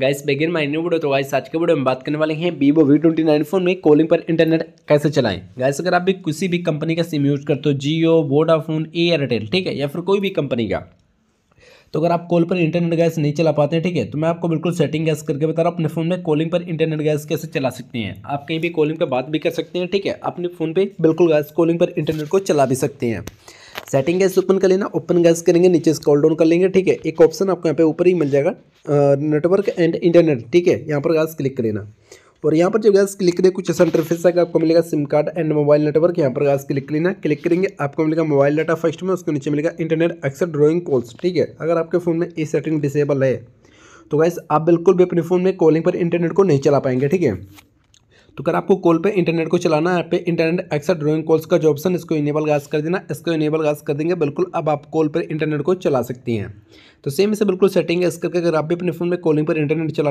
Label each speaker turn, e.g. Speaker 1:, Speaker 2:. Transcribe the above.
Speaker 1: guys begin my new video तो guys आज के वीडियो में बात करने वाले हैं Vivo V twenty nine phone में कॉलिंग पर इंटरनेट कैसे चलाएं गाइस अगर आप भी किसी भी कंपनी का सिम यूज़ करते हो जियो वोडाफोन एयरटेल ठीक है या फिर कोई भी कंपनी का तो अगर आप कॉल पर इंटरनेट गैस नहीं चला पाते हैं ठीक है तो मैं आपको बिल्कुल सेटिंग गैस करके बता रहा हूँ अपने फ़ोन में कॉलिंग पर इंटरनेट गैस कैसे चला सकते हैं आप कहीं भी कॉलिंग पर बात भी कर सकते हैं ठीक है अपने फ़ोन पर बिल्कुल गैस कॉलिंग पर इंटरनेट को चला भी सकते हैं सेटिंग गैस ओपन कर लेना ओपन गैस करेंगे नीचे स्कॉल डाउन कर लेंगे ठीक है एक ऑप्शन आपको यहाँ पे ऊपर ही मिल जाएगा नेटवर्क एंड इंटरनेट ठीक है यहाँ पर गैस क्लिक कर लेना और यहाँ पर जब गैस क्लिक करें कुछ ऐसा इंटरफेस आएगा आपको मिलेगा SIM card and mobile network यहाँ पर गैस क्लिक लेना क्लिक करेंगे आपको मिलेगा मोबाइल डाटा फर्स्ट में उसके नीचे मिलेगा इंटरनेट एक्सेट ड्रॉइंग कॉल्स ठीक है अगर आपके फ़ोन में ये सेटिंग डिसेबल है तो गैस आप बिल्कुल भी अपने फ़ोन में कॉलिंग पर इंटरनेट को नहीं चला पाएंगे ठीक है तो अगर आपको कॉल पे इंटरनेट को चलाना है यहाँ पे इंटरनेट एक्सर ड्रॉइंग कॉल्स का जो ऑप्शन इसको इनेबल गैस कर देना इसको इनेबल गैस कर देंगे बिल्कुल अब आप कॉल पर इंटरनेट को चला सकती हैं तो सेम इसे बिल्कुल सेटिंग है इस करके अगर आप भी अपने फ़ोन में कॉलिंग पर इंटरनेट चलाना